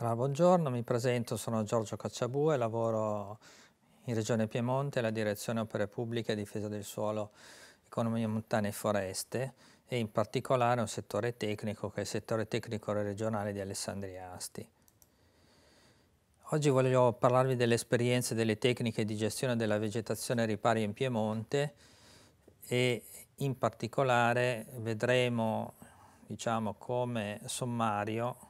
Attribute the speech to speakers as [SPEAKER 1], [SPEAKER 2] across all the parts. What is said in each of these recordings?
[SPEAKER 1] Allora, buongiorno, mi presento, sono Giorgio Cacciabue, lavoro in Regione Piemonte alla Direzione Opere Pubbliche e Difesa del Suolo, Economia Montana e Foreste e in particolare un settore tecnico che è il settore tecnico regionale di Alessandria Asti. Oggi voglio parlarvi delle esperienze delle tecniche di gestione della vegetazione ripari in Piemonte e in particolare vedremo diciamo, come sommario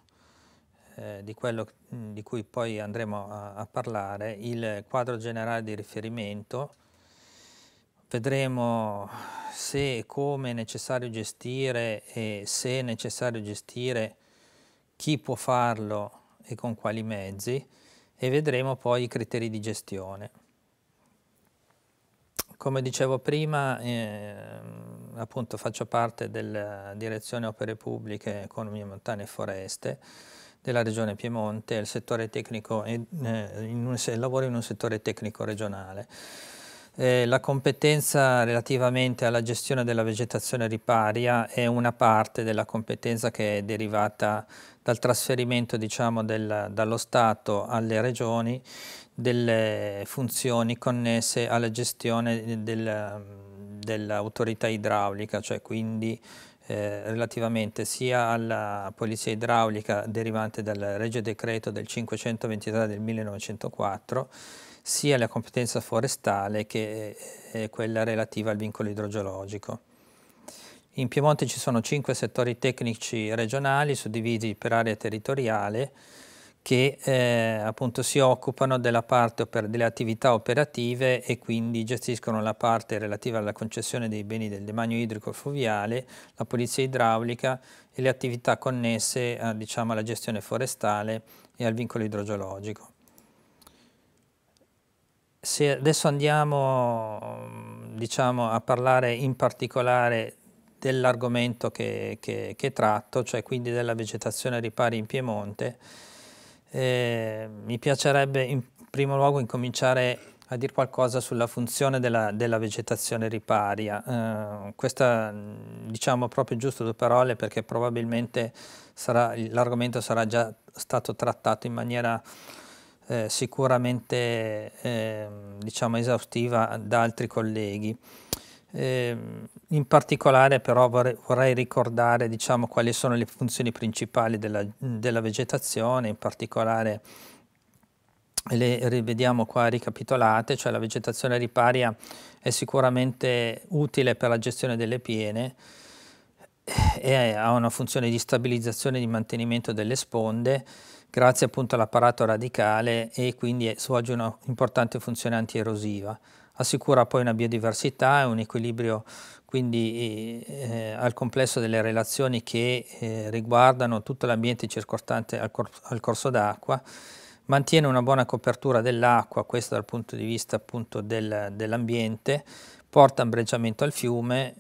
[SPEAKER 1] eh, di quello mm, di cui poi andremo a, a, parlare, il quadro generale di riferimento, vedremo se e come è necessario gestire e se è necessario gestire chi può farlo e con quali mezzi e vedremo poi i criteri di gestione. Come dicevo prima, eh, appunto faccio parte della direzione opere pubbliche, economia, montane e foreste, della regione Piemonte il settore tecnico, eh, in un, se, lavoro in un settore tecnico regionale. Eh, la competenza relativamente alla gestione della vegetazione riparia è una parte della competenza che è derivata dal trasferimento diciamo, del, dallo Stato alle regioni delle funzioni connesse alla gestione del, dell'autorità idraulica, cioè quindi eh, relativamente sia alla polizia idraulica derivante dal Regio Decreto del 523 del 1904, sia alla competenza forestale che eh, eh, quella relativa al vincolo idrogeologico. In Piemonte ci sono cinque settori tecnici regionali suddivisi per area territoriale, che eh, appunto si occupano delle attività operative e quindi gestiscono la parte relativa alla concessione dei beni del demanio idrico fluviale, la polizia idraulica e le attività connesse a, eh, diciamo, alla gestione forestale e al vincolo idrogeologico. Se adesso andiamo diciamo, a parlare in particolare dell'argomento che, che, che tratto, cioè quindi della vegetazione ripari in Piemonte, Ehm, mi piacerebbe in primo luogo incominciare a dire qualcosa sulla funzione della, della vegetazione riparia. Eh, questa diciamo proprio giusto due parole perché probabilmente l'argomento sarà già stato trattato in maniera eh, sicuramente eh, diciamo esaustiva da altri colleghi. Eh, in particolare però vorrei, vorrei ricordare diciamo, quali sono le funzioni principali della, della vegetazione, in particolare le rivediamo qua ricapitolate, cioè la vegetazione riparia è sicuramente utile per la gestione delle piene e ha una funzione di stabilizzazione e di mantenimento delle sponde grazie appunto all'apparato radicale e quindi svolge un'importante funzione antierosiva assicura poi una biodiversità e un equilibrio quindi eh, eh, al complesso delle relazioni che eh, riguardano tutto l'ambiente circostante al, cor al corso d'acqua, mantiene una buona copertura dell'acqua, questo dal punto di vista appunto del, dell'ambiente, porta imbreggiamento al fiume,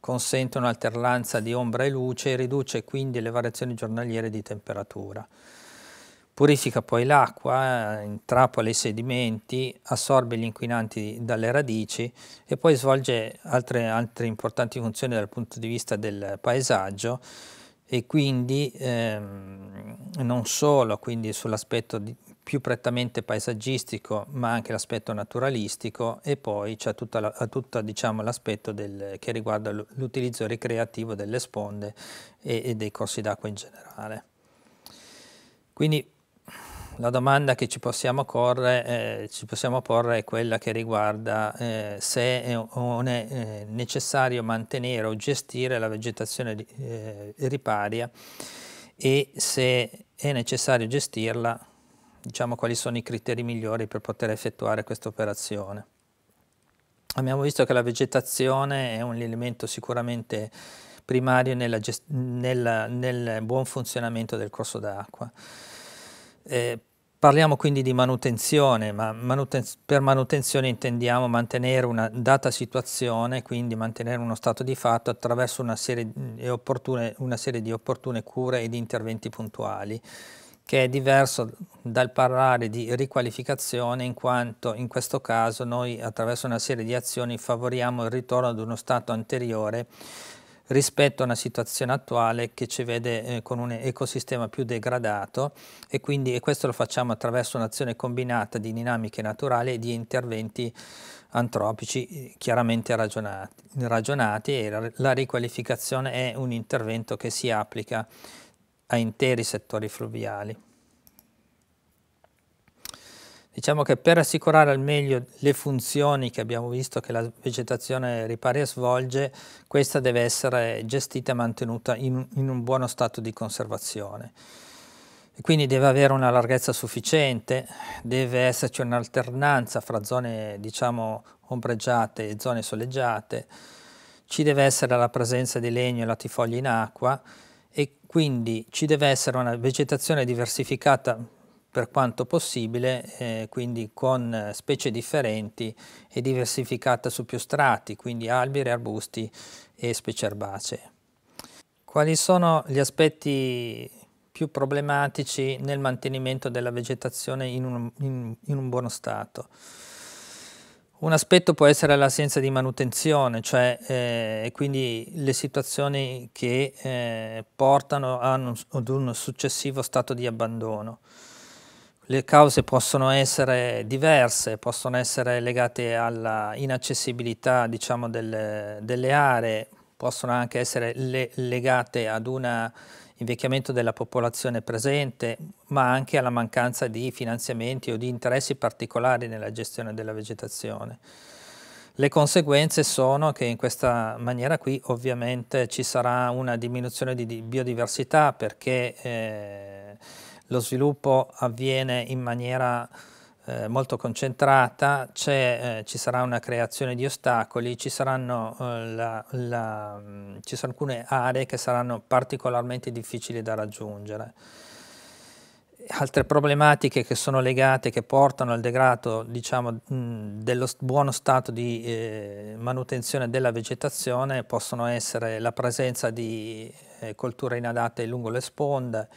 [SPEAKER 1] consente un'alternanza di ombra e luce e riduce quindi le variazioni giornaliere di temperatura. Purifica poi l'acqua, eh, intrappola i sedimenti, assorbe gli inquinanti dalle radici e poi svolge altre, altre importanti funzioni dal punto di vista del paesaggio e quindi ehm, non solo quindi sull'aspetto più prettamente paesaggistico ma anche l'aspetto naturalistico e poi c'è tutto diciamo, l'aspetto diciamo, del, che riguarda l'utilizzo ricreativo delle sponde e, e dei corsi d'acqua in generale. Quindi la domanda che ci possiamo, corre, eh, ci possiamo, porre è quella che riguarda eh, se è, è, eh, necessario mantenere o gestire la vegetazione eh, riparia e se è necessario gestirla, diciamo quali sono i criteri migliori per poter effettuare questa operazione. Abbiamo visto che la vegetazione è un elemento sicuramente primario nella, nella, nel buon funzionamento del corso d'acqua. Eh, Parliamo quindi di manutenzione, ma manuten per manutenzione intendiamo mantenere una data situazione, quindi mantenere uno stato di fatto attraverso una serie, opportune, una serie di opportune cure e di interventi puntuali, che è diverso dal parlare di riqualificazione in quanto in questo caso noi attraverso una serie di azioni favoriamo il ritorno ad uno stato anteriore rispetto a una situazione attuale che ci vede eh, con un ecosistema più degradato e quindi e questo lo facciamo attraverso un'azione combinata di dinamiche naturali e di interventi antropici eh, chiaramente ragionati, ragionati e la riqualificazione è un intervento che si applica a interi settori fluviali. Diciamo che per assicurare al meglio le funzioni che abbiamo visto che la vegetazione riparia svolge, questa deve essere gestita e mantenuta in, in un buono stato di conservazione. E quindi deve avere una larghezza sufficiente, deve esserci un'alternanza fra zone diciamo, ombreggiate e zone soleggiate, ci deve essere la presenza di legno e latifoglie in acqua e quindi ci deve essere una vegetazione diversificata per quanto possibile, eh, quindi con eh, specie differenti e diversificata su più strati, quindi alberi, arbusti e specie erbacee. Quali sono gli aspetti più problematici nel mantenimento della vegetazione in un, in, in un buono stato? Un aspetto può essere l'assenza di manutenzione, cioè eh, quindi le situazioni che eh, portano un, ad un successivo stato di abbandono. Le cause possono essere diverse, possono essere legate alla inaccessibilità diciamo, del, delle aree, possono anche essere le, legate ad un invecchiamento della popolazione presente, ma anche alla mancanza di finanziamenti o di interessi particolari nella gestione della vegetazione. Le conseguenze sono che in questa maniera qui ovviamente ci sarà una diminuzione di biodiversità perché eh, lo sviluppo avviene in maniera eh, molto concentrata, eh, ci sarà una creazione di ostacoli, ci saranno, eh, la, la, mm, ci saranno, alcune aree che saranno particolarmente difficili da raggiungere. Altre problematiche che sono legate, che portano al degrado diciamo, mm, dello buono stato di eh, manutenzione della vegetazione possono essere la presenza di eh, colture inadatte lungo le sponde,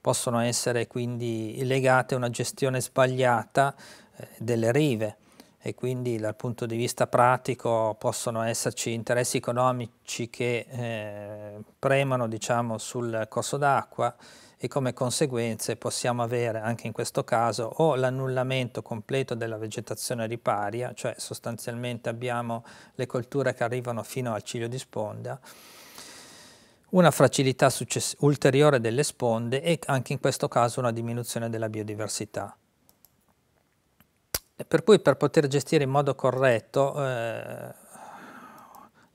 [SPEAKER 1] possono essere quindi legate a una gestione sbagliata eh, delle rive e quindi dal punto di vista pratico possono esserci interessi economici che eh, premono diciamo, sul corso d'acqua e come conseguenze possiamo avere anche in questo caso o l'annullamento completo della vegetazione riparia, cioè sostanzialmente abbiamo le colture che arrivano fino al ciglio di sponda, una fragilità ulteriore delle sponde e anche in questo caso una diminuzione della biodiversità. Per cui per poter gestire in modo corretto eh,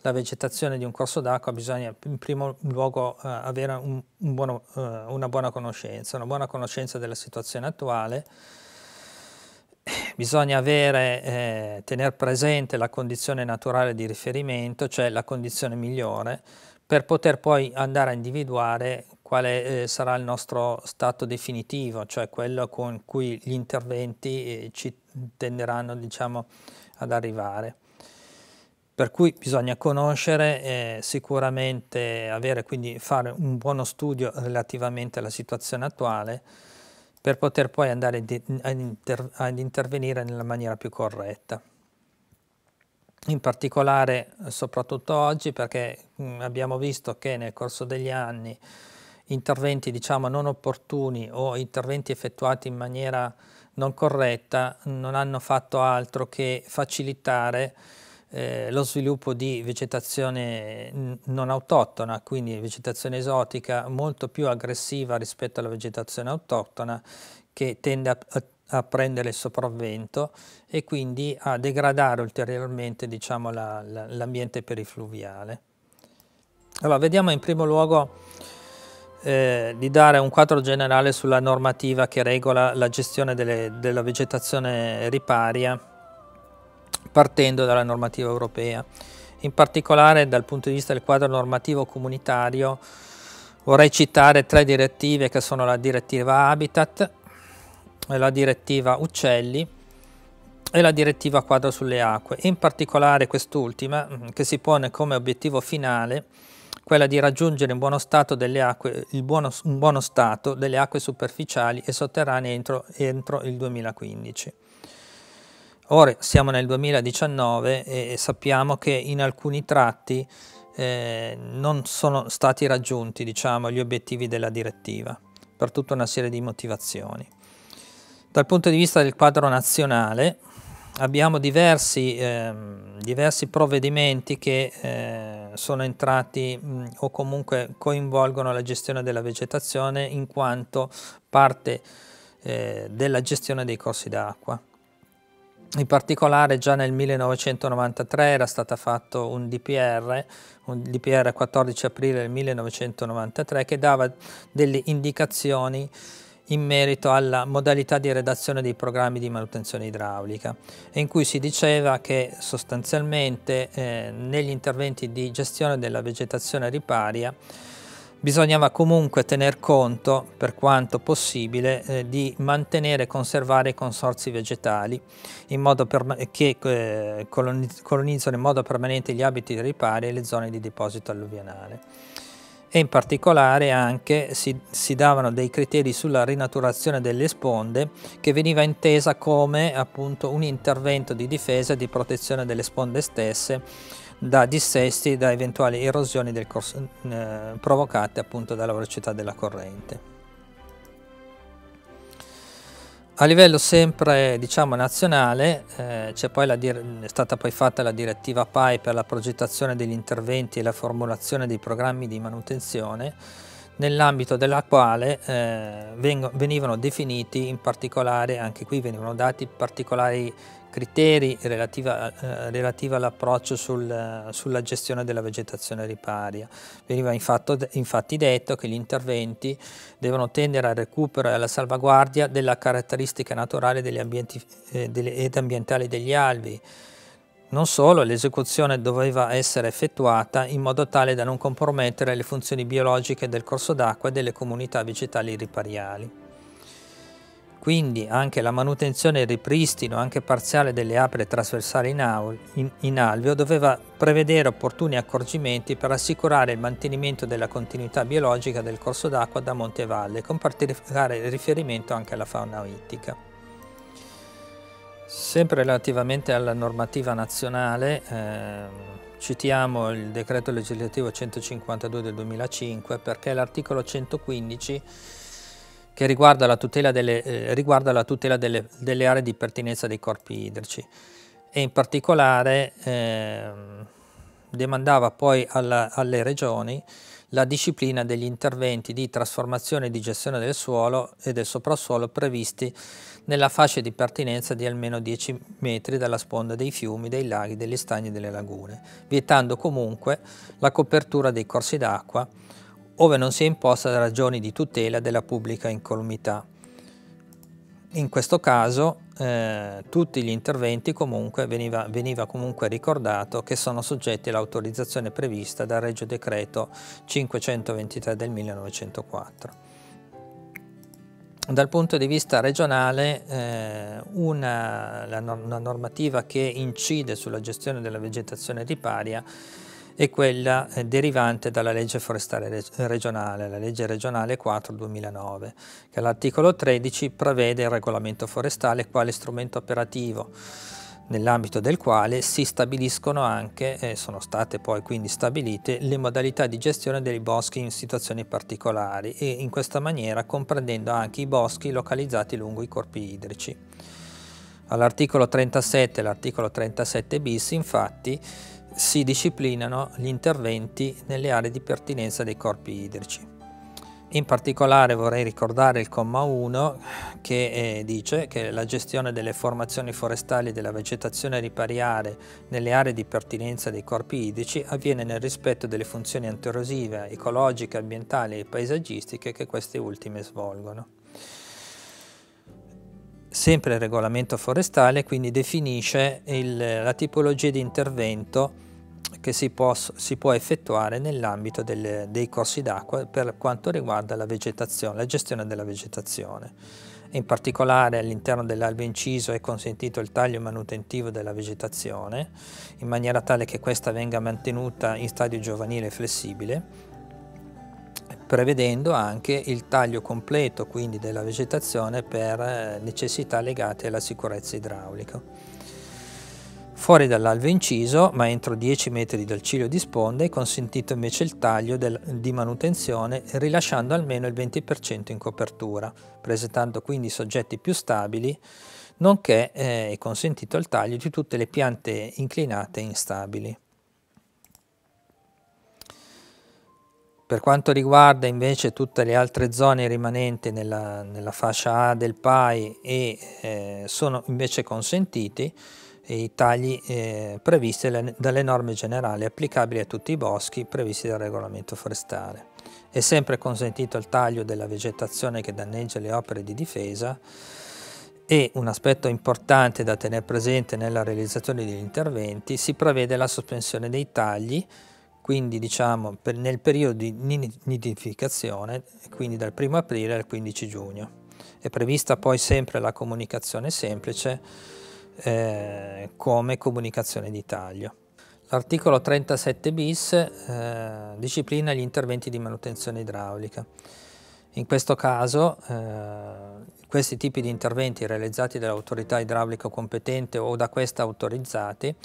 [SPEAKER 1] la vegetazione di un corso d'acqua bisogna in primo luogo eh, avere un, un buono, eh, una buona conoscenza, una buona conoscenza della situazione attuale, bisogna avere, eh, tenere presente la condizione naturale di riferimento, cioè la condizione migliore, per poter poi andare a individuare quale eh, sarà il nostro stato definitivo, cioè quello con cui gli interventi eh, ci tenderanno diciamo, ad arrivare. Per cui bisogna conoscere, eh, sicuramente avere, quindi fare un buono studio relativamente alla situazione attuale per poter poi andare di, ad, inter, ad intervenire nella maniera più corretta in particolare eh, soprattutto oggi perché mm, abbiamo visto che nel corso degli anni interventi diciamo non opportuni o interventi effettuati in maniera non corretta non hanno fatto altro che facilitare eh, lo sviluppo di vegetazione non autoctona, quindi vegetazione esotica molto più aggressiva rispetto alla vegetazione autoctona che tende a, a a prendere il sopravvento e quindi a degradare ulteriormente diciamo, l'ambiente la, la, perifluviale. Allora, vediamo in primo luogo eh, di dare un quadro generale sulla normativa che regola la gestione delle, della vegetazione riparia partendo dalla normativa europea. In particolare dal punto di vista del quadro normativo comunitario vorrei citare tre direttive che sono la direttiva Habitat, la direttiva uccelli e la direttiva quadro sulle acque, in particolare quest'ultima mm, che si pone come obiettivo finale quella di raggiungere un buono stato delle acque, buono, buono stato delle acque superficiali e sotterranee entro, entro, il 2015. Ora siamo nel 2019 e sappiamo che in alcuni tratti eh, non sono stati raggiunti diciamo, gli obiettivi della direttiva per tutta una serie di motivazioni. Dal punto di vista del quadro nazionale abbiamo diversi, eh, diversi provvedimenti che eh, sono entrati mh, o comunque coinvolgono la gestione della vegetazione in quanto parte eh, della gestione dei corsi d'acqua. In particolare già nel 1993 era stato fatto un DPR, un DPR 14 aprile 1993, che dava delle indicazioni in merito alla modalità di redazione dei programmi di manutenzione idraulica, in cui si diceva che sostanzialmente eh, negli interventi di gestione della vegetazione riparia bisognava comunque tener conto, per quanto possibile, eh, di mantenere e conservare i consorzi vegetali che eh, colonizzano in modo permanente gli abiti ripari e le zone di deposito alluvionale e in particolare anche si, si, davano dei criteri sulla rinaturazione delle sponde che veniva intesa come appunto un intervento di difesa e di protezione delle sponde stesse da dissesti, da eventuali erosioni corso, eh, provocate appunto dalla velocità della corrente. A livello sempre diciamo, nazionale eh, è stata poi fatta la direttiva PAI per la progettazione degli interventi e la formulazione dei programmi di manutenzione nell'ambito della quale eh, venivano definiti in particolare, anche qui venivano dati particolari criteri relativi, eh, all'approccio sul, sulla gestione della vegetazione riparia. Veniva infatti, infatti detto che gli interventi devono tendere al recupero e alla salvaguardia della caratteristica naturale degli ambienti, eh, delle, ed ambientale degli albi, non solo, l'esecuzione doveva essere effettuata in modo tale da non compromettere le funzioni biologiche del corso d'acqua e delle comunità vegetali ripariali. Quindi anche la manutenzione e il ripristino, anche parziale, delle apre trasversali in, alveo doveva prevedere opportuni accorgimenti per assicurare il mantenimento della continuità biologica del corso d'acqua da monte e valle, con particolare riferimento anche alla fauna ittica. Sempre relativamente alla normativa nazionale, eh, citiamo il decreto legislativo 152 del 2005 perché l'articolo 115 che riguarda la tutela, delle, eh, riguarda la tutela delle, delle, aree di pertinenza dei corpi idrici e in particolare eh, demandava poi alla, alle regioni la disciplina degli interventi di trasformazione e di gestione del suolo e del soprassuolo previsti nella fascia di pertinenza di almeno 10 metri dalla sponda dei fiumi, dei laghi, degli stagni e delle lagune, vietando comunque la copertura dei corsi d'acqua ove non sia imposta da ragioni di tutela della pubblica incolumità. In questo caso eh, tutti gli interventi comunque veniva, veniva, comunque ricordato che sono soggetti all'autorizzazione prevista dal Regio Decreto 523 del 1904 dal punto di vista regionale eh, una, la, una, normativa che incide sulla gestione della vegetazione riparia è quella eh, derivante dalla legge forestale reg regionale, la legge regionale 4-2009, che all'articolo 13 prevede il regolamento forestale quale strumento operativo nell'ambito del quale si stabiliscono anche, e sono state poi quindi stabilite, le modalità di gestione dei boschi in situazioni particolari e in questa maniera comprendendo anche i boschi localizzati lungo i corpi idrici. All'articolo 37 e l'articolo 37 bis infatti si disciplinano gli interventi nelle aree di pertinenza dei corpi idrici. In particolare vorrei ricordare il comma 1 che eh, dice che la gestione delle formazioni forestali e della vegetazione ripariare nelle aree di pertinenza dei corpi idrici avviene nel rispetto delle funzioni anterosive, ecologiche, ambientali e paesaggistiche che queste ultime svolgono. Sempre il regolamento forestale quindi definisce il, la tipologia di intervento che si, può, si può effettuare nell'ambito dei corsi d'acqua per quanto riguarda la, la gestione della vegetazione. In particolare all'interno dell'albo inciso è consentito il taglio manutentivo della vegetazione in maniera tale che questa venga mantenuta in stadio giovanile flessibile prevedendo anche il taglio completo quindi della vegetazione per eh, necessità legate alla sicurezza idraulica. Fuori dall'alveo inciso, ma entro 10 metri dal ciglio di sponda, è consentito invece il taglio del, di manutenzione rilasciando almeno il 20% in copertura, presentando quindi soggetti più stabili, nonché eh, è consentito il taglio di tutte le piante inclinate e instabili. Per quanto riguarda invece tutte le altre zone rimanenti nella, nella fascia A del PAI e eh, sono invece consentiti, i tagli eh, previsti dalle norme generali applicabili a tutti i boschi previsti dal regolamento forestale. È sempre consentito il taglio della vegetazione che danneggia le opere di difesa e un aspetto importante da tenere presente nella realizzazione degli interventi si prevede la sospensione dei tagli quindi diciamo per, nel periodo di nidificazione quindi dal 1 aprile al 15 giugno. È prevista poi sempre la comunicazione semplice eh, come comunicazione di taglio. L'articolo 37 bis eh, disciplina gli interventi di manutenzione idraulica. In questo caso eh, questi tipi di interventi realizzati dall'autorità idraulica competente o da questa autorizzati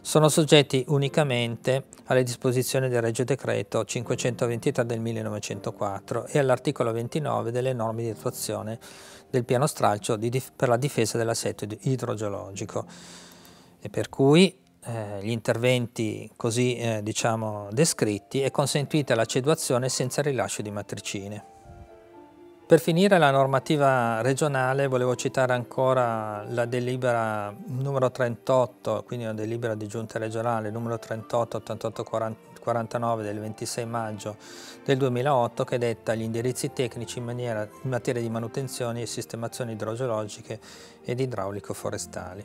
[SPEAKER 1] sono soggetti unicamente alle disposizioni del Regio Decreto 523 del 1904 e all'articolo 29 delle norme di attuazione del piano stralcio di, per la difesa dell'assetto idrogeologico e per cui eh, gli interventi così eh, diciamo descritti è consentita la ceduazione senza rilascio di matricine. Per finire la normativa regionale volevo citare ancora la delibera numero 38, quindi la delibera di giunta regionale numero 38 8840 49 del 26 maggio del 2008 che detta gli indirizzi tecnici in, maniera, in materia di manutenzione e sistemazioni idrogeologiche ed idraulico-forestali.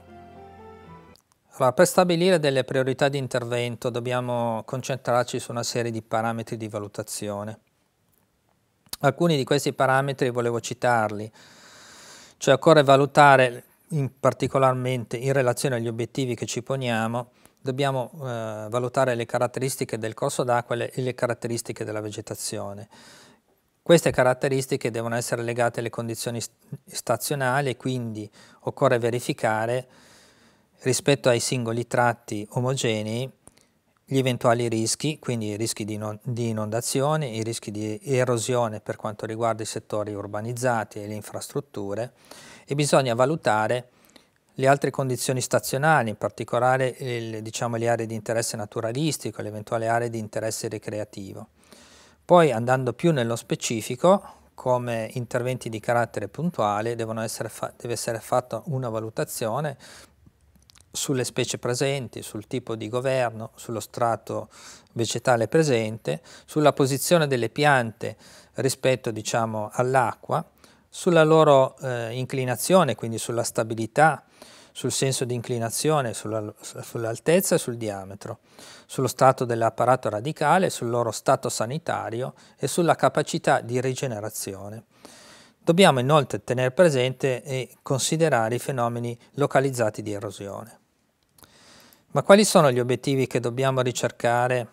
[SPEAKER 1] Allora, per stabilire delle priorità di intervento dobbiamo concentrarci su una serie di parametri di valutazione. Alcuni di questi parametri volevo citarli, cioè occorre valutare in particolarmente in relazione agli obiettivi che ci poniamo dobbiamo eh, valutare le caratteristiche del corso d'acqua e le caratteristiche della vegetazione. Queste caratteristiche devono essere legate alle condizioni stazionali, quindi occorre verificare rispetto ai singoli tratti omogenei gli eventuali rischi, quindi i rischi di, inondazione, i rischi di erosione per quanto riguarda i settori urbanizzati e le infrastrutture e bisogna valutare le altre condizioni stazionali, in particolare il, diciamo, le aree di interesse naturalistico, le eventuali aree di interesse ricreativo. Poi andando più nello specifico, come interventi di carattere puntuale, essere deve essere fatta una valutazione sulle specie presenti, sul tipo di governo, sullo strato vegetale presente, sulla posizione delle piante rispetto diciamo, all'acqua, sulla loro eh, inclinazione, quindi sulla stabilità sul senso di inclinazione, sulla, sull'altezza e sul diametro, sullo stato dell'apparato radicale, sul loro stato sanitario e sulla capacità di rigenerazione. Dobbiamo inoltre tenere presente e considerare i fenomeni localizzati di erosione. Ma quali sono gli obiettivi che dobbiamo ricercare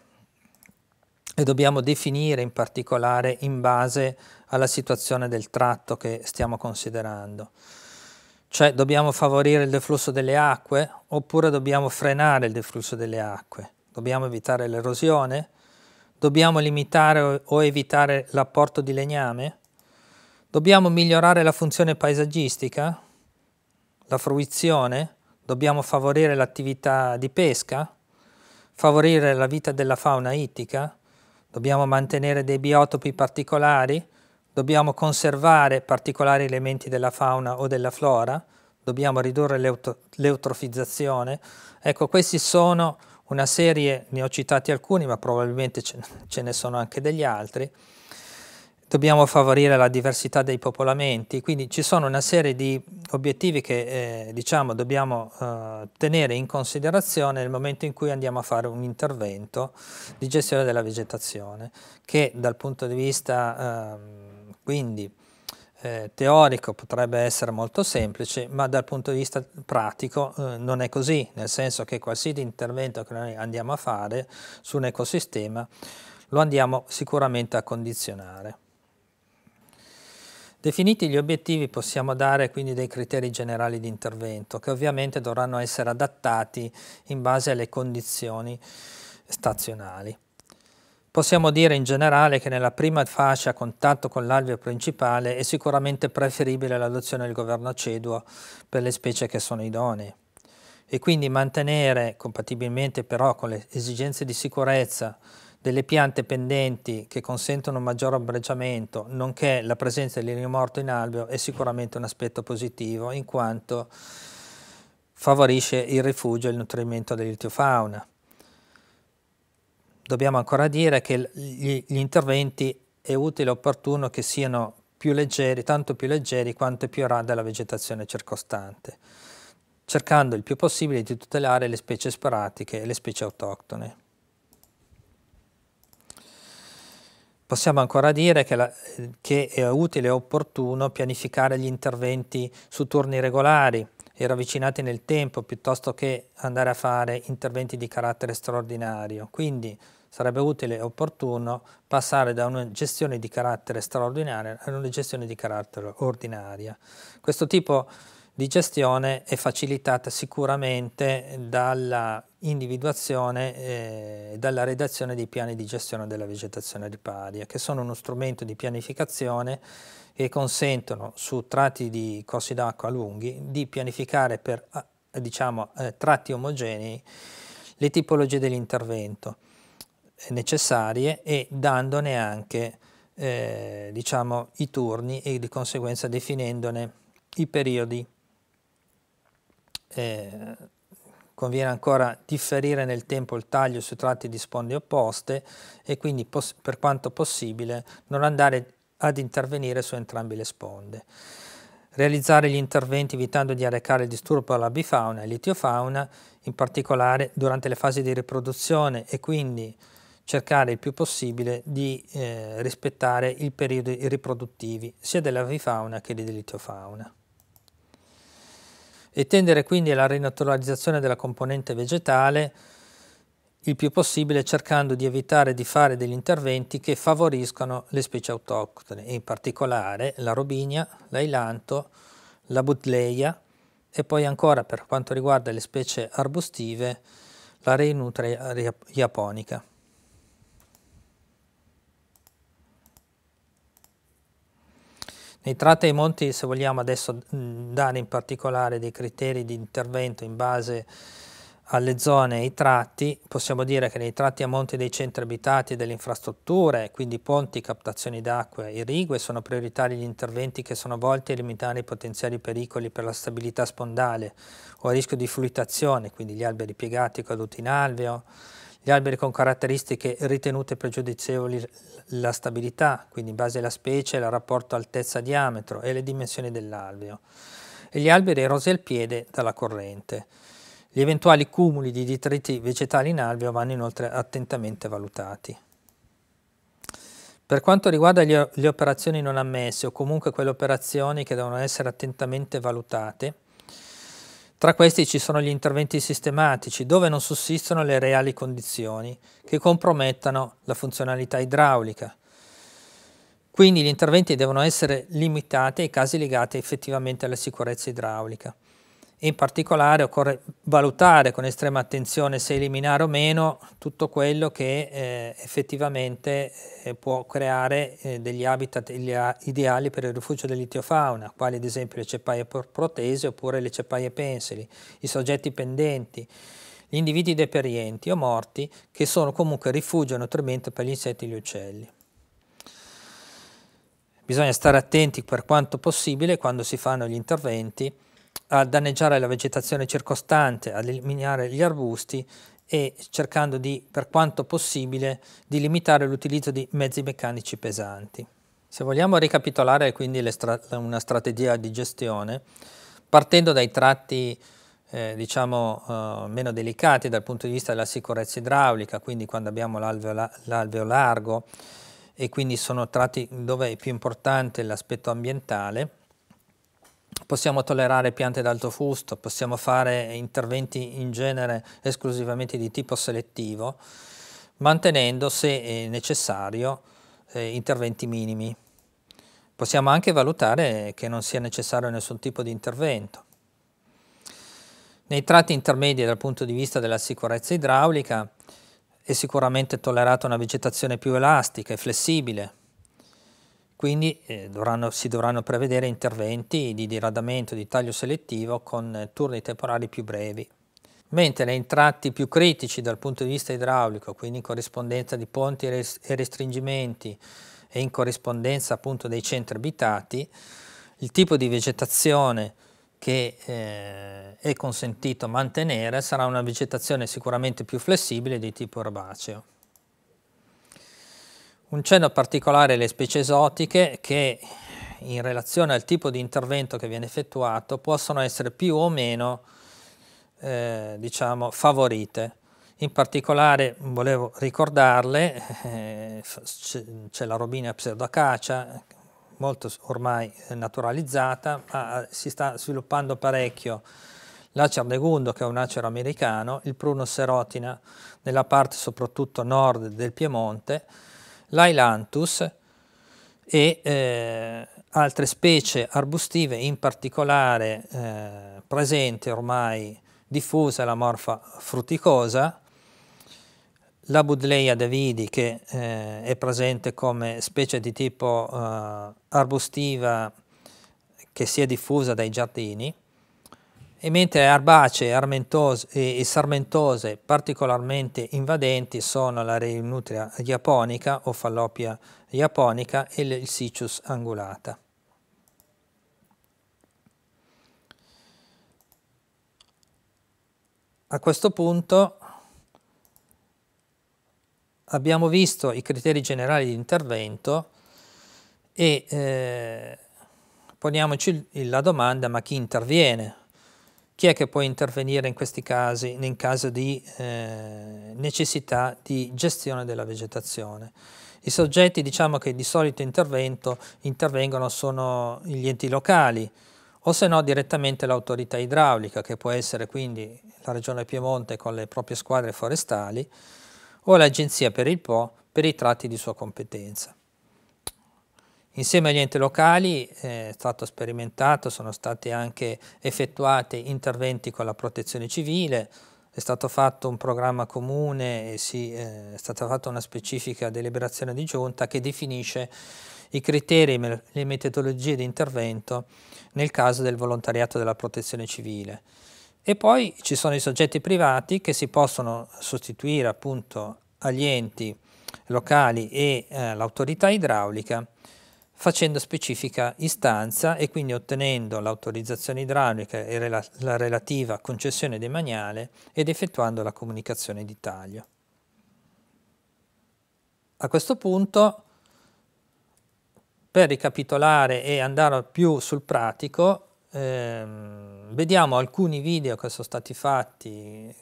[SPEAKER 1] e dobbiamo definire in particolare in base alla situazione del tratto che stiamo considerando? Cioè dobbiamo favorire il deflusso delle acque oppure dobbiamo frenare il deflusso delle acque? Dobbiamo evitare l'erosione? Dobbiamo limitare o evitare l'apporto di legname? Dobbiamo migliorare la funzione paesaggistica? La fruizione? Dobbiamo favorire l'attività di pesca? Favorire la vita della fauna ittica? Dobbiamo mantenere dei biotopi particolari? dobbiamo conservare particolari elementi della fauna o della flora, dobbiamo ridurre l'eutrofizzazione. Ecco, questi sono una serie, ne ho citati alcuni, ma probabilmente ce ne sono anche degli altri. Dobbiamo favorire la diversità dei popolamenti, quindi ci sono una serie di obiettivi che eh, diciamo, dobbiamo eh, tenere in considerazione nel momento in cui andiamo a fare un intervento di gestione della vegetazione, che dal punto di vista eh, quindi eh, teorico potrebbe essere molto semplice, ma dal punto di vista pratico eh, non è così, nel senso che qualsiasi intervento che noi andiamo a fare su un ecosistema lo andiamo sicuramente a condizionare. Definiti gli obiettivi possiamo dare quindi dei criteri generali di intervento che ovviamente dovranno essere adattati in base alle condizioni stazionali. Possiamo dire in generale che nella prima fascia a contatto con l'alveo principale è sicuramente preferibile l'adozione del governo aceduo per le specie che sono idonee e quindi mantenere, compatibilmente però con le esigenze di sicurezza, delle piante pendenti che consentono un maggior abbrecciamento, nonché la presenza di morto in alveo, è sicuramente un aspetto positivo in quanto favorisce il rifugio e il nutrimento dell'iltiofauna dobbiamo ancora dire che gli, gli interventi è utile e opportuno che siano più leggeri, tanto più leggeri quanto più rada la vegetazione circostante, cercando il più possibile di tutelare le specie sporadiche e le specie autoctone. Possiamo ancora dire che, la, che è utile e opportuno pianificare gli interventi su turni regolari e ravvicinati nel tempo piuttosto che andare a fare interventi di carattere straordinario. Quindi sarebbe utile e opportuno passare da una gestione di carattere straordinaria a una gestione di carattere ordinaria. Questo tipo di gestione è facilitata sicuramente dalla individuazione e eh, dalla redazione dei piani di gestione della vegetazione riparia, che sono uno strumento di pianificazione che consentono su tratti di corsi d'acqua lunghi di pianificare per eh, diciamo, eh, tratti omogenei le tipologie dell'intervento necessarie e dandone anche eh, diciamo, i turni e di conseguenza definendone i periodi. Eh, conviene ancora differire nel tempo il taglio sui tratti di sponde opposte e quindi per quanto possibile non andare ad intervenire su entrambe le sponde. Realizzare gli interventi evitando di arrecare disturbo alla bifauna e litiofauna, in particolare durante le fasi di riproduzione e quindi cercare il più possibile di eh, rispettare i periodi riproduttivi sia dell'avifauna che dell'itiofauna e tendere quindi alla rinaturalizzazione della componente vegetale il più possibile cercando di evitare di fare degli interventi che favoriscono le specie autoctone, in particolare la robinia, l'ailanto, la butleia e poi ancora per quanto riguarda le specie arbustive la reinutria japonica. Nei tratta ai monti, se vogliamo adesso dare in particolare dei criteri di intervento in base alle zone e ai tratti, possiamo dire che nei tratti a monte dei centri abitati e delle infrastrutture, quindi ponti, captazioni d'acqua e irrigue, sono prioritari gli interventi che sono volti a limitare i potenziali pericoli per la stabilità spondale o a rischio di fluittazione, quindi gli alberi piegati caduti in alveo, gli alberi con caratteristiche ritenute pregiudizievoli la stabilità, quindi in base alla specie, il rapporto altezza-diametro e le dimensioni dell'alveo. E gli alberi erosi al piede dalla corrente. Gli eventuali cumuli di detriti vegetali in alveo vanno inoltre attentamente valutati. Per quanto riguarda le operazioni non ammesse o comunque quelle operazioni che devono essere attentamente valutate, tra questi ci sono gli interventi sistematici, dove non sussistono le reali condizioni che compromettano la funzionalità idraulica. Quindi gli interventi devono essere limitati ai casi legati effettivamente alla sicurezza idraulica. In particolare occorre valutare con estrema attenzione se eliminare o meno tutto quello che eh, effettivamente eh, può creare eh, degli habitat ideali per il rifugio dell'itiofauna, quali ad esempio le cepaie protese oppure le cepaie pensili, i soggetti pendenti, gli individui deperienti o morti che sono comunque rifugio e nutrimento per gli insetti e gli uccelli. Bisogna stare attenti per quanto possibile quando si fanno gli interventi a danneggiare la vegetazione circostante, ad eliminare gli arbusti e cercando di, per quanto possibile, di limitare l'utilizzo di mezzi meccanici pesanti. Se vogliamo ricapitolare quindi stra una strategia di gestione, partendo dai tratti eh, diciamo eh, meno delicati dal punto di vista della sicurezza idraulica, quindi quando abbiamo l'alveo largo e quindi sono tratti dove è più importante l'aspetto ambientale, possiamo tollerare piante d'alto fusto, possiamo fare interventi in genere esclusivamente di tipo selettivo, mantenendo, se eh, necessario, eh, interventi minimi. Possiamo anche valutare che non sia necessario nessun tipo di intervento. Nei tratti intermedi dal punto di vista della sicurezza idraulica è sicuramente tollerata una vegetazione più elastica e flessibile, quindi eh, dovranno, si dovranno prevedere interventi di diradamento di taglio selettivo con eh, turni temporali più brevi. Mentre nei tratti più critici dal punto di vista idraulico, quindi in corrispondenza di ponti e restringimenti e in corrispondenza appunto dei centri abitati, il tipo di vegetazione che eh, è consentito mantenere sarà una vegetazione sicuramente più flessibile di tipo erbaceo. Un cenno particolare alle specie esotiche che in relazione al tipo di intervento che viene effettuato possono essere più o meno eh, diciamo, favorite. In particolare volevo ricordarle, eh, c'è la robinia pseudocacia, molto ormai naturalizzata, ma eh, si sta sviluppando parecchio l'acer negundo che è un acero americano, il pruno serotina nella parte soprattutto nord del Piemonte, l'Ailantus e eh, altre specie arbustive, in particolare eh, presente ormai diffusa la morfa frutticosa, la Budleia davidi che eh, è presente come specie di tipo eh, arbustiva che si è diffusa dai giardini, e mentre erbacee e, e sarmentose particolarmente invadenti sono la Reinutria japonica o falloppia japonica e il Sicius angulata. A questo punto abbiamo visto i criteri generali di intervento e eh, poniamoci la domanda ma chi interviene chi è che può intervenire in questi casi, in caso di eh, necessità di gestione della vegetazione? I soggetti diciamo, che di solito intervengono sono gli enti locali o se no direttamente l'autorità idraulica che può essere quindi la regione Piemonte con le proprie squadre forestali o l'agenzia per il Po per i tratti di sua competenza. Insieme agli enti locali eh, è stato sperimentato, sono stati anche effettuati interventi con la protezione civile, è stato fatto un programma comune, sì, eh, è stata fatta una specifica deliberazione di giunta che definisce i criteri e le metodologie di intervento nel caso del volontariato della protezione civile. E poi ci sono i soggetti privati che si possono sostituire appunto agli enti locali e eh, l'autorità idraulica facendo specifica istanza e quindi ottenendo l'autorizzazione idraulica e rela la relativa concessione demaniale ed effettuando la comunicazione di taglio. A questo punto, per ricapitolare e andare più sul pratico, ehm, vediamo alcuni video che sono stati fatti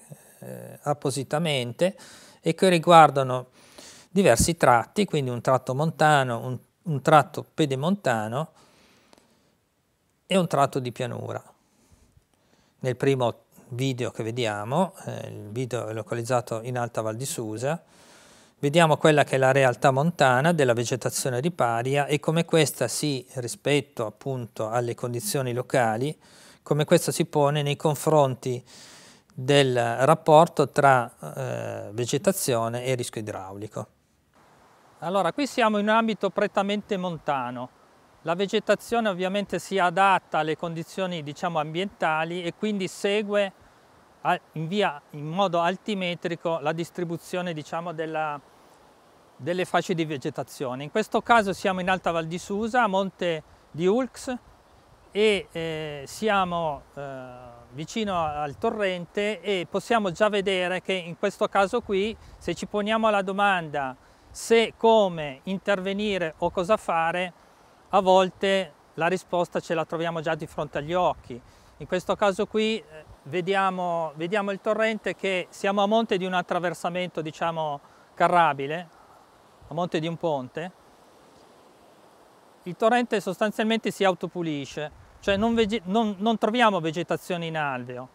[SPEAKER 1] eh, appositamente e che riguardano diversi tratti, quindi un tratto montano, un un tratto pedemontano e un tratto di pianura. Nel primo video che vediamo, eh, il video è localizzato in Alta Val di Susa, vediamo quella che è la realtà montana della vegetazione riparia e come questa si, rispetto appunto alle condizioni locali, come questa si pone nei confronti del rapporto tra eh, vegetazione e rischio idraulico. Allora, qui siamo in un ambito prettamente montano. La vegetazione ovviamente si adatta alle condizioni diciamo, ambientali e quindi segue in, via, in modo altimetrico la distribuzione diciamo, della, delle fasce di vegetazione. In questo caso siamo in Alta Val di Susa, a Monte di Ulx e eh, siamo eh, vicino al torrente e possiamo già vedere che in questo caso qui se ci poniamo la domanda se, come, intervenire o cosa fare, a volte la risposta ce la troviamo già di fronte agli occhi. In questo caso qui eh, vediamo, vediamo il torrente che siamo a monte di un attraversamento diciamo carrabile, a monte di un ponte. Il torrente sostanzialmente si autopulisce, cioè non, non, non troviamo vegetazione in alveo,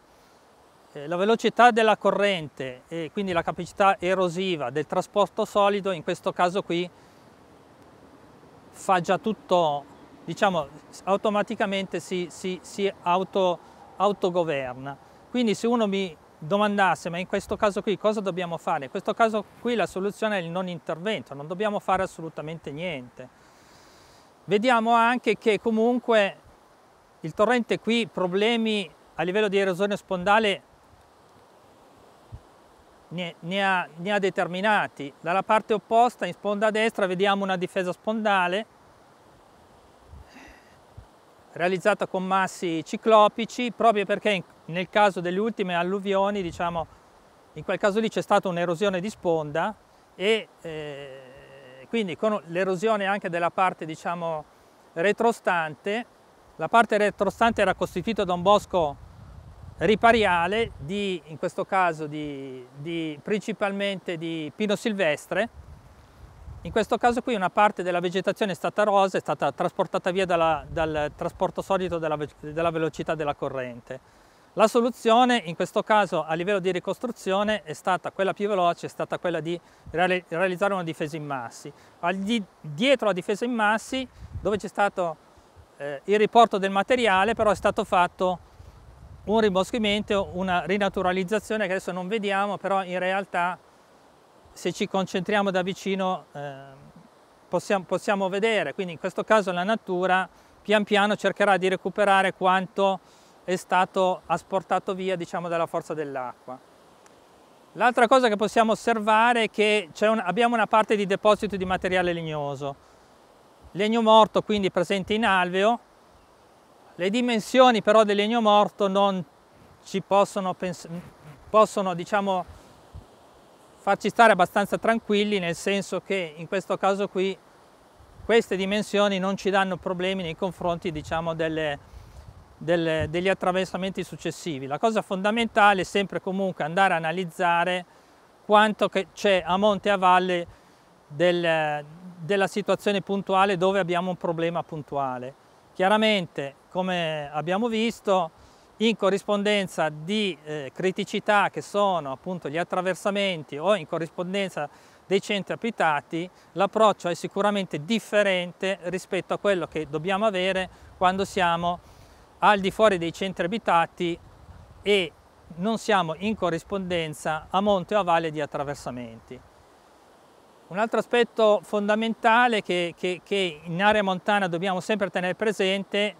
[SPEAKER 1] eh, la velocità della corrente e quindi la capacità erosiva del trasporto solido in questo caso qui fa già tutto, diciamo, automaticamente si, si, si auto, autogoverna. Quindi se uno mi domandasse ma in questo caso qui cosa dobbiamo fare? In questo caso qui la soluzione è il non intervento, non dobbiamo fare assolutamente niente. Vediamo anche che comunque il torrente qui problemi a livello di erosione spondale ne, ne, ha, ne ha determinati. Dalla parte opposta, in sponda destra, vediamo una difesa spondale realizzata con massi ciclopici proprio perché in, nel caso delle ultime alluvioni, diciamo, in quel caso lì c'è stata un'erosione di sponda e eh, quindi con l'erosione anche della parte diciamo, retrostante, la parte retrostante era costituita da un bosco ripariale di, in questo caso di, di, principalmente di pino silvestre. In questo caso qui una parte della vegetazione è stata rosa, è stata trasportata via dalla, dal trasporto solito della, della velocità della corrente. La soluzione in questo caso a livello di ricostruzione è stata quella più veloce, è stata quella di realizzare una difesa in massi. Dietro la difesa in massi, dove c'è stato eh, il riporto del materiale, però è stato fatto un riboschimento, una rinaturalizzazione che adesso non vediamo, però in realtà se ci concentriamo da vicino eh, possiamo, possiamo, vedere. Quindi in questo caso la natura pian piano cercherà di recuperare quanto è stato asportato via diciamo, dalla forza dell'acqua. L'altra cosa che possiamo osservare è che un, abbiamo una parte di deposito di materiale legnoso, legno morto quindi presente in alveo, le dimensioni però del legno morto non ci possono, possono diciamo, farci stare abbastanza tranquilli nel senso che in questo caso qui queste dimensioni non ci danno problemi nei confronti diciamo, delle, delle, degli attraversamenti successivi. La cosa fondamentale è sempre comunque andare a analizzare quanto c'è a monte e a valle del, della situazione puntuale dove abbiamo un problema puntuale. Chiaramente, come abbiamo visto, in corrispondenza di eh, criticità che sono appunto gli attraversamenti o in corrispondenza dei centri abitati, l'approccio è sicuramente differente rispetto a quello che dobbiamo avere quando siamo al di fuori dei centri abitati e non siamo in corrispondenza a monte o a valle di attraversamenti. Un altro aspetto fondamentale che, che, che in area montana dobbiamo sempre tenere presente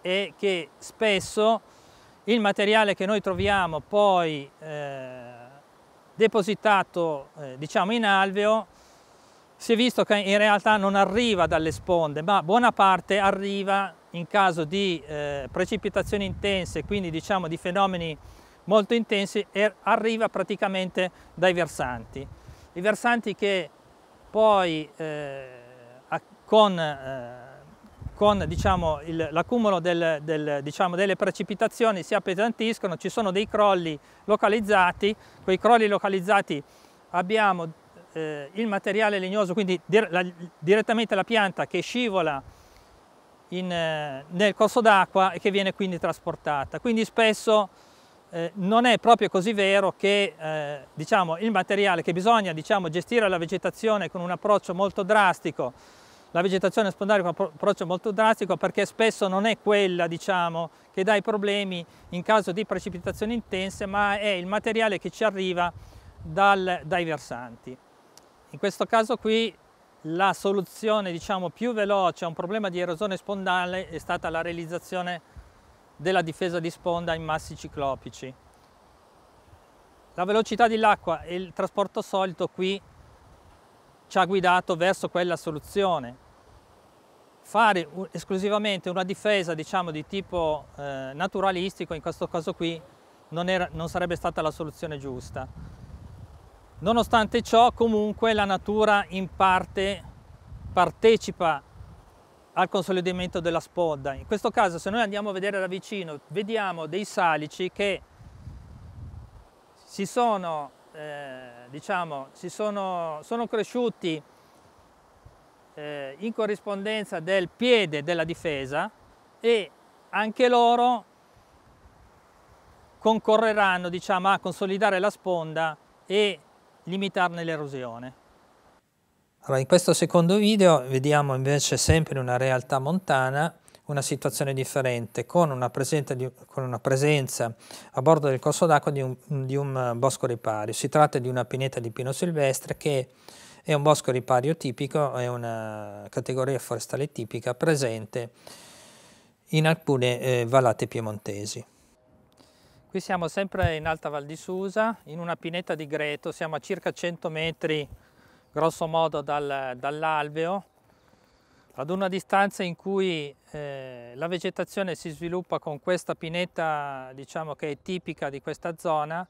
[SPEAKER 1] è che spesso il materiale che noi troviamo poi eh, depositato eh, diciamo in alveo si è visto che in realtà non arriva dalle sponde ma buona parte arriva in caso di eh, precipitazioni intense quindi diciamo di fenomeni molto intensi e arriva praticamente dai versanti i versanti che poi eh, con, eh, con diciamo, l'accumulo del, del, diciamo, delle precipitazioni si appesantiscono, ci sono dei crolli localizzati, quei crolli localizzati abbiamo eh, il materiale legnoso, quindi dire, la, direttamente la pianta che scivola in, eh, nel corso d'acqua e che viene quindi trasportata. Quindi spesso eh, non è proprio così vero che eh, diciamo, il materiale che bisogna diciamo, gestire la vegetazione con un approccio molto drastico, la vegetazione spondaria con un approccio molto drastico perché spesso non è quella diciamo, che dà i problemi in caso di precipitazioni intense ma è il materiale che ci arriva dal, dai versanti. In questo caso qui la soluzione diciamo, più veloce a un problema di erosione spondale è stata la realizzazione della difesa di sponda in massi ciclopici. La velocità dell'acqua e il trasporto solito qui ci ha guidato verso quella soluzione. Fare esclusivamente una difesa diciamo, di tipo eh, naturalistico, in questo caso qui, non, era, non sarebbe stata la soluzione giusta. Nonostante ciò, comunque, la natura in parte partecipa al consolidamento della spoda. In questo caso se noi andiamo a vedere da vicino vediamo dei salici che si sono, eh, diciamo, si sono, sono cresciuti eh, in corrispondenza del piede della difesa e anche loro concorreranno diciamo, a consolidare la sponda e limitarne l'erosione. Allora, in questo secondo video vediamo invece sempre in una realtà montana una situazione differente, con una presenza, di, con una presenza a bordo del corso d'acqua di, di un, bosco ripario. Si tratta di una pineta di pino silvestre che è un bosco ripario tipico, è una categoria forestale tipica presente in alcune eh, vallate piemontesi. Qui siamo sempre in Alta Val di Susa, in una pineta di Greto, siamo a circa 100 metri grosso modo dal, dall'alveo ad una distanza in cui eh, la vegetazione si sviluppa con questa pineta diciamo che è tipica di questa zona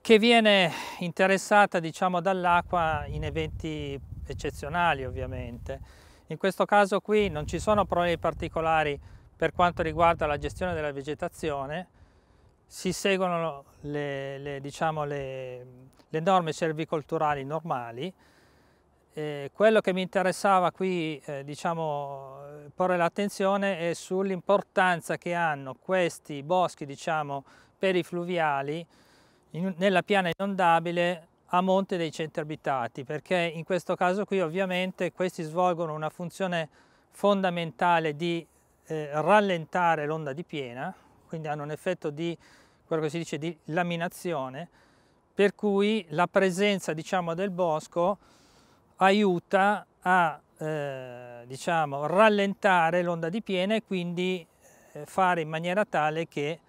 [SPEAKER 1] che viene interessata diciamo dall'acqua in eventi eccezionali ovviamente in questo caso qui non ci sono problemi particolari per quanto riguarda la gestione della vegetazione si seguono le, le, diciamo, le, le norme cervicolturali normali. Eh, quello che mi interessava qui eh, diciamo, porre l'attenzione è sull'importanza che hanno questi boschi diciamo, perifluviali in, nella piana inondabile a monte dei centri abitati, perché in questo caso qui ovviamente questi svolgono una funzione fondamentale di eh, rallentare l'onda di piena, quindi hanno un effetto di quello che si dice di laminazione, per cui la presenza diciamo, del bosco aiuta a eh, diciamo, rallentare l'onda di piena e quindi eh, fare in maniera tale che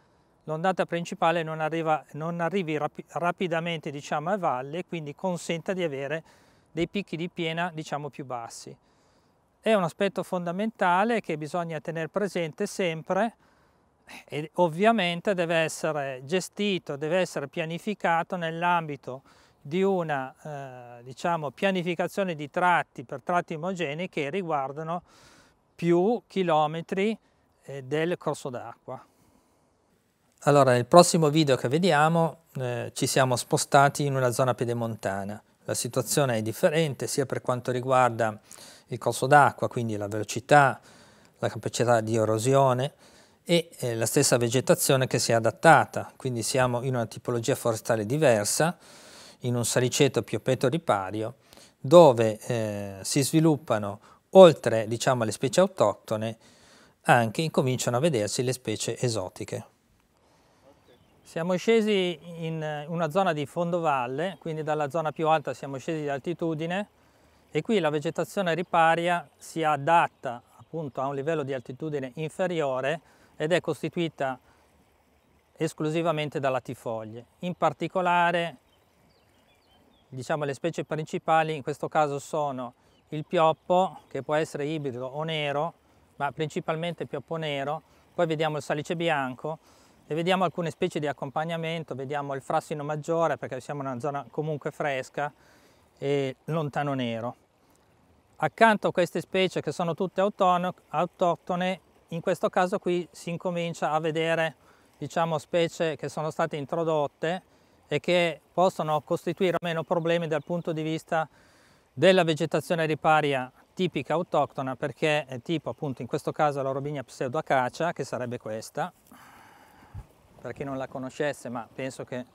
[SPEAKER 1] l'ondata principale non, arriva, non arrivi rap rapidamente diciamo, a valle e quindi consenta di avere dei picchi di piena diciamo, più bassi. È un aspetto fondamentale che bisogna tenere presente sempre e ovviamente deve essere gestito, deve essere pianificato nell'ambito di una eh, diciamo, pianificazione di tratti per tratti omogenei che riguardano più chilometri eh, del corso d'acqua. Allora, nel prossimo video che vediamo eh, ci siamo spostati in una zona pedemontana. La situazione è differente sia per quanto riguarda il corso d'acqua, quindi la velocità, la capacità di erosione, e eh, la stessa vegetazione che si è adattata, quindi siamo in una tipologia forestale diversa, in un saliceto pioppeto ripario, dove eh, si sviluppano, oltre diciamo, alle specie autoctone, anche incominciano a vedersi le specie esotiche. Siamo scesi in una zona di fondovalle, quindi dalla zona più alta siamo scesi di altitudine e qui la vegetazione riparia si adatta appunto a un livello di altitudine inferiore ed è costituita esclusivamente da latifoglie. In particolare, diciamo, le specie principali in questo caso sono il pioppo, che può essere ibrido o nero, ma principalmente pioppo nero, poi vediamo il salice bianco e vediamo alcune specie di accompagnamento, vediamo il frassino maggiore perché siamo in una zona comunque fresca e lontano nero. Accanto a queste specie che sono tutte autoctone in questo caso qui si incomincia a vedere diciamo, specie che sono state introdotte e che possono costituire meno problemi dal punto di vista della vegetazione riparia tipica autoctona perché è tipo appunto in questo caso la robinia pseudoacacia che sarebbe questa per chi non la conoscesse ma penso che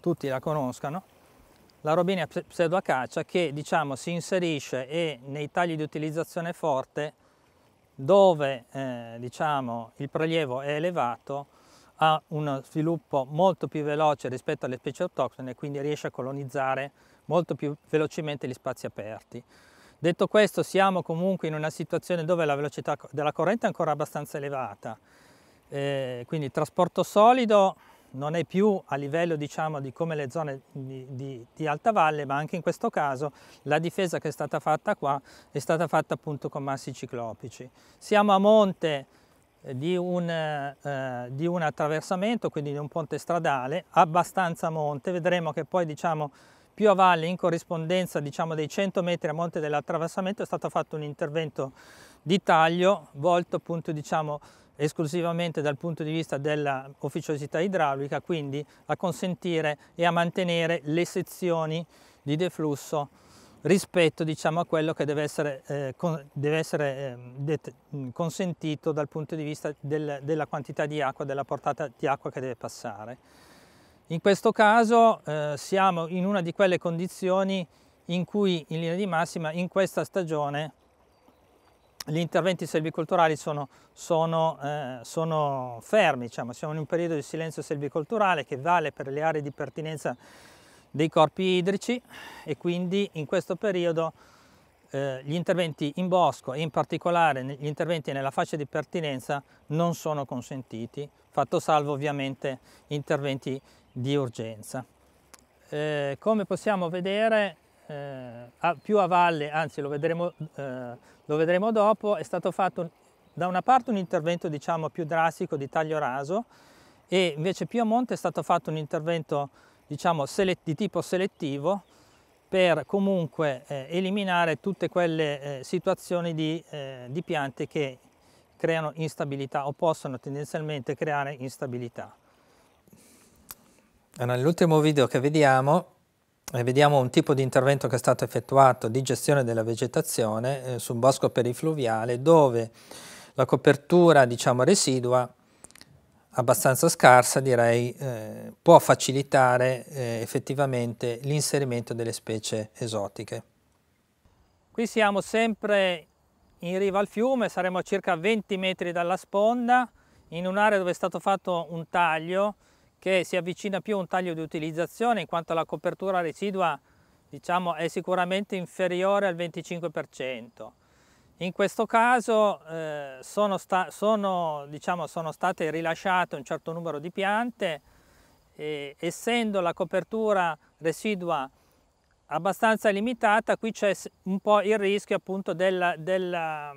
[SPEAKER 1] tutti la conoscano la robinia pseudoacacia che diciamo si inserisce e nei tagli di utilizzazione forte dove eh, diciamo, il prelievo è elevato ha uno sviluppo molto più veloce rispetto alle specie autoctone e quindi riesce a colonizzare molto più velocemente gli spazi aperti. Detto questo siamo comunque in una situazione dove la velocità della corrente è ancora abbastanza elevata, eh, quindi trasporto solido non è più a livello diciamo, di come le zone di, di, di, alta valle, ma anche in questo caso la difesa che è stata fatta qua è stata fatta appunto con massi ciclopici. Siamo a monte eh, di un, eh, di un attraversamento, quindi di un ponte stradale, abbastanza a monte, vedremo che poi diciamo, più a valle in corrispondenza diciamo, dei 100 metri a monte dell'attraversamento è stato fatto un intervento di taglio volto appunto diciamo, esclusivamente dal punto di vista dell'officiosità idraulica, quindi a consentire e a mantenere le sezioni di deflusso rispetto diciamo, a quello che deve essere, eh, con, deve essere eh, consentito dal punto di vista del, della quantità di acqua, della portata di acqua che deve passare. In questo caso eh, siamo in una di quelle condizioni in cui in linea di massima in questa stagione gli interventi selvicolturali sono, sono, eh, sono fermi, diciamo. siamo in un periodo di silenzio selvicolturale che vale per le aree di pertinenza dei corpi idrici e quindi in questo periodo eh, gli interventi in bosco e in particolare gli interventi nella fascia di pertinenza non sono consentiti, fatto salvo ovviamente interventi di urgenza. Eh, come possiamo vedere eh, a, più a valle, anzi lo vedremo, eh, lo vedremo dopo, è stato fatto da una parte un intervento diciamo più drastico di taglio raso e invece più a monte è stato fatto un intervento diciamo di tipo selettivo per comunque eh, eliminare tutte quelle eh, situazioni di, eh, di, piante che creano instabilità o possono tendenzialmente creare instabilità. Nell'ultimo video che vediamo vediamo un tipo di intervento che è stato effettuato di gestione della vegetazione eh, un bosco perifluviale dove la copertura diciamo, residua abbastanza scarsa direi eh, può facilitare eh, effettivamente l'inserimento delle specie esotiche. Qui siamo sempre in riva al fiume, saremo a circa 20 metri dalla sponda in un'area dove è stato fatto un taglio che si avvicina più a un taglio di utilizzazione in quanto la copertura residua diciamo, è sicuramente inferiore al 25%. In questo caso eh, sono, sta sono, diciamo, sono, state rilasciate un certo numero di piante e, essendo la copertura residua abbastanza limitata qui c'è un po' il rischio appunto della, della,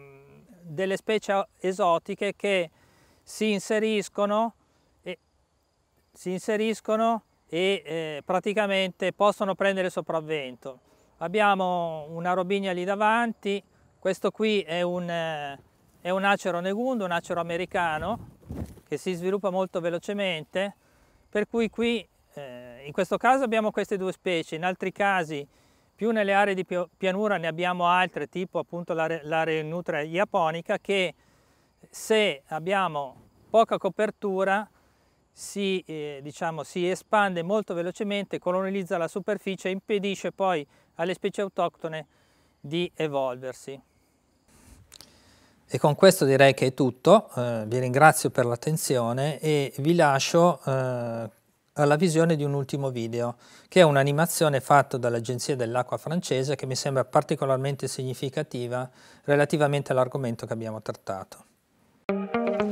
[SPEAKER 1] delle specie esotiche che si inseriscono si inseriscono e eh, praticamente possono prendere sopravvento. Abbiamo una robinia lì davanti, questo qui è un, eh, è un acero negundo, un acero americano che si sviluppa molto velocemente, per cui qui eh, in questo caso abbiamo queste due specie, in altri casi più nelle aree di pianura ne abbiamo altre, tipo appunto l'area nutria iaponica, che se abbiamo poca copertura si, eh, diciamo, si espande molto velocemente, colonizza la superficie e impedisce poi alle specie autoctone di evolversi. E con questo direi che è tutto, eh, vi ringrazio per l'attenzione e vi lascio eh, alla visione di un ultimo video, che è un'animazione fatta dall'Agenzia dell'Acqua francese che mi sembra particolarmente significativa relativamente all'argomento che abbiamo trattato.